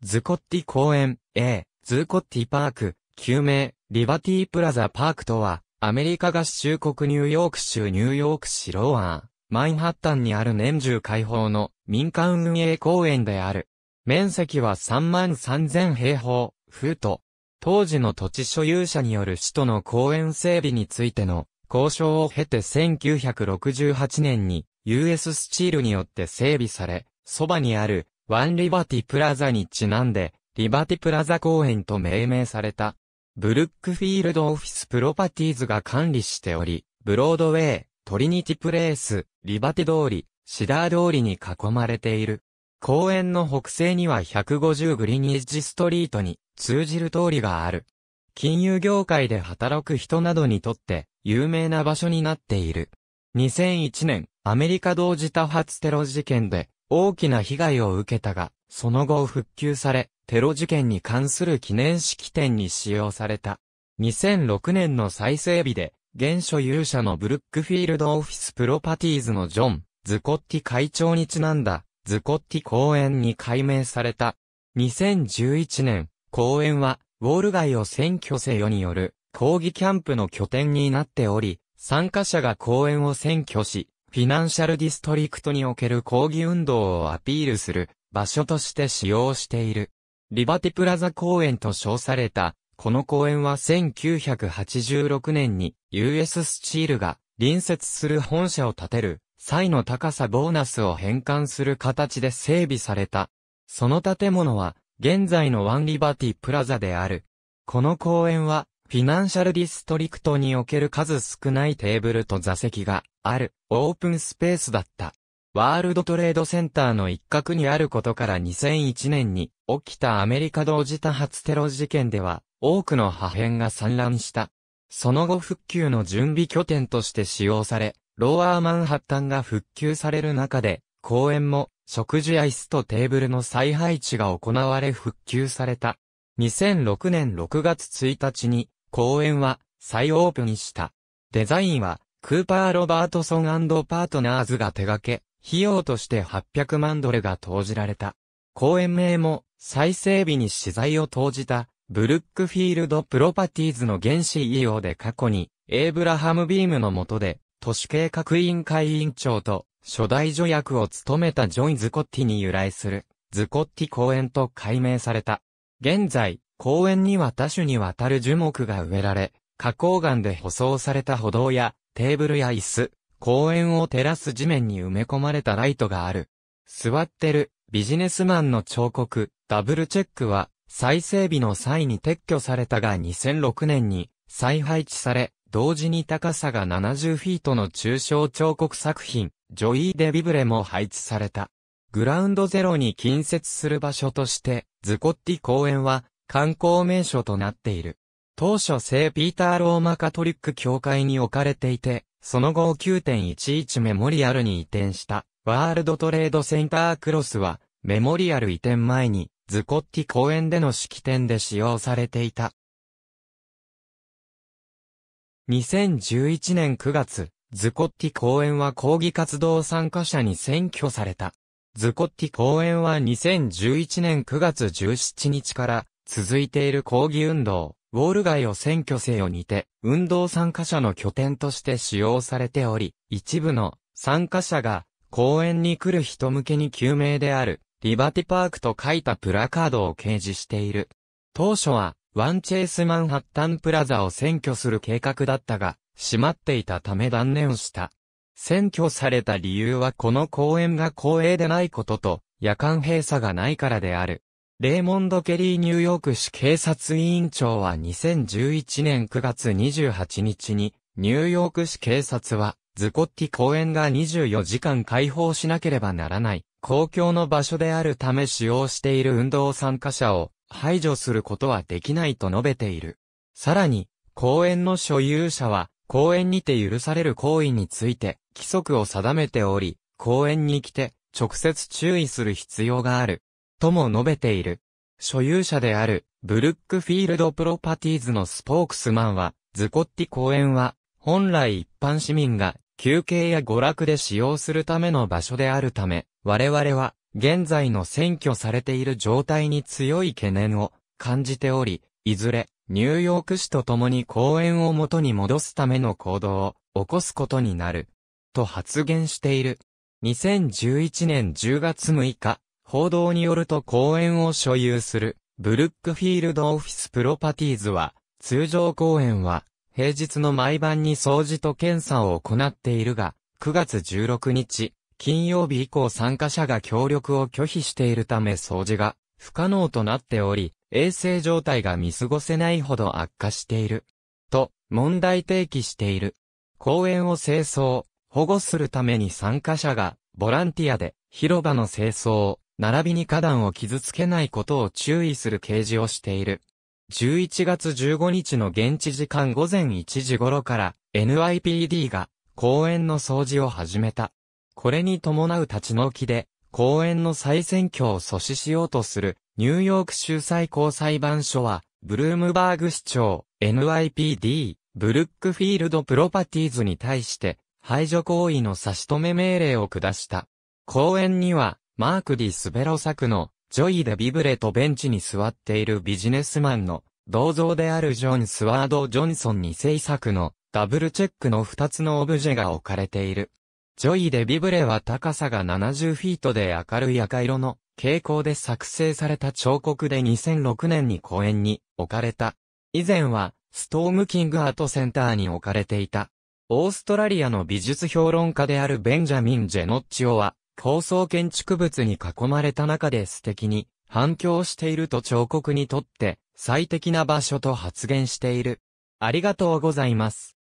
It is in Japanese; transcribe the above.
ズコッティ公園、A、ズーコッティパーク、旧名、リバティプラザパークとは、アメリカ合衆国ニューヨーク州ニューヨーク市ローー、マインハッタンにある年中開放の民間運営公園である。面積は3万3000平方、フート。当時の土地所有者による首都の公園整備についての交渉を経て1968年に US スチールによって整備され、そばにあるワンリバティプラザにちなんで、リバティプラザ公園と命名された。ブルックフィールドオフィスプロパティーズが管理しており、ブロードウェイ、トリニティプレイス、リバティ通り、シダー通りに囲まれている。公園の北西には150グリニッジストリートに通じる通りがある。金融業界で働く人などにとって有名な場所になっている。2001年、アメリカ同時多発テロ事件で大きな被害を受けたが、その後復旧され、テロ事件に関する記念式典に使用された。2006年の再整備で、現所有者のブルックフィールドオフィスプロパティーズのジョン、ズコッティ会長にちなんだ、ズコッティ公園に改名された。2011年、公園は、ウォール街を占拠せよによる、抗議キャンプの拠点になっており、参加者が公園を占拠し、フィナンシャルディストリクトにおける抗議運動をアピールする場所として使用している。リバティプラザ公園と称された、この公園は1986年に US スチールが隣接する本社を建てる際の高さボーナスを返還する形で整備された。その建物は現在のワンリバティプラザである。この公園はフィナンシャルディストリクトにおける数少ないテーブルと座席があるオープンスペースだった。ワールドトレードセンターの一角にあることから2001年に起きたアメリカ同時多発テロ事件では多くの破片が散乱した。その後復旧の準備拠点として使用され、ローアーマンハッタンが復旧される中で、公園も食事や椅子とテーブルの再配置が行われ復旧された。2006年6月1日に公園は再オープンした。デザインはクーパー・ロバートソンパートナーズが手掛け、費用として800万ドルが投じられた。公園名も再整備に資材を投じたブルックフィールドプロパティーズの原始 e o で過去にエイブラハム・ビームの下で都市計画委員会委員長と初代助役を務めたジョイ・ズコッティに由来するズコッティ公園と改名された。現在、公園には多種にわたる樹木が植えられ、花崗岩で舗装された歩道や、テーブルや椅子、公園を照らす地面に埋め込まれたライトがある。座ってる、ビジネスマンの彫刻、ダブルチェックは、再整備の際に撤去されたが2006年に再配置され、同時に高さが70フィートの抽象彫刻作品、ジョイー・デ・ビブレも配置された。グラウンドゼロに近接する場所として、ズコッティ公園は、観光名所となっている。当初聖ピーターローマカトリック教会に置かれていて、その後9.11メモリアルに移転したワールドトレードセンタークロスはメモリアル移転前にズコッティ公園での式典で使用されていた。2011年9月、ズコッティ公園は抗議活動参加者に占拠された。ズコッティ公園は2011年9月17日から続いている抗議運動、ウォール街を選挙制を似て、運動参加者の拠点として使用されており、一部の参加者が公園に来る人向けに救命である、リバティパークと書いたプラカードを掲示している。当初は、ワンチェイスマンハッタンプラザを占拠する計画だったが、閉まっていたため断念した。占拠された理由はこの公園が公営でないことと、夜間閉鎖がないからである。レーモンド・ケリーニューヨーク市警察委員長は2011年9月28日に、ニューヨーク市警察は、ズコッティ公園が24時間開放しなければならない、公共の場所であるため使用している運動参加者を排除することはできないと述べている。さらに、公園の所有者は、公園にて許される行為について、規則を定めており、公園に来て、直接注意する必要がある、とも述べている。所有者である、ブルックフィールドプロパティーズのスポークスマンは、ズコッティ公園は、本来一般市民が休憩や娯楽で使用するための場所であるため、我々は、現在の占拠されている状態に強い懸念を感じており、いずれ、ニューヨーク市と共に公園を元に戻すための行動を起こすことになる、と発言している。2011年10月6日、報道によると公園を所有する、ブルックフィールドオフィスプロパティーズは、通常公園は、平日の毎晩に掃除と検査を行っているが、9月16日、金曜日以降参加者が協力を拒否しているため掃除が不可能となっており、衛生状態が見過ごせないほど悪化している。と、問題提起している。公園を清掃、保護するために参加者が、ボランティアで、広場の清掃、並びに花壇を傷つけないことを注意する掲示をしている。11月15日の現地時間午前1時頃から NIPD が公園の掃除を始めた。これに伴う立ち退きで公園の再選挙を阻止しようとするニューヨーク州最高裁判所はブルームバーグ市長 NIPD ブルックフィールドプロパティーズに対して排除行為の差し止め命令を下した。公園にはマーク・ディ・スベロ作の、ジョイ・デ・ビブレとベンチに座っているビジネスマンの、銅像であるジョン・スワード・ジョンソンに制作の、ダブルチェックの2つのオブジェが置かれている。ジョイ・デ・ビブレは高さが70フィートで明るい赤色の蛍光で作成された彫刻で2006年に公園に置かれた。以前は、ストームキングアートセンターに置かれていた。オーストラリアの美術評論家であるベンジャミン・ジェノッチオは、高層建築物に囲まれた中で素敵に反響していると彫刻にとって最適な場所と発言している。ありがとうございます。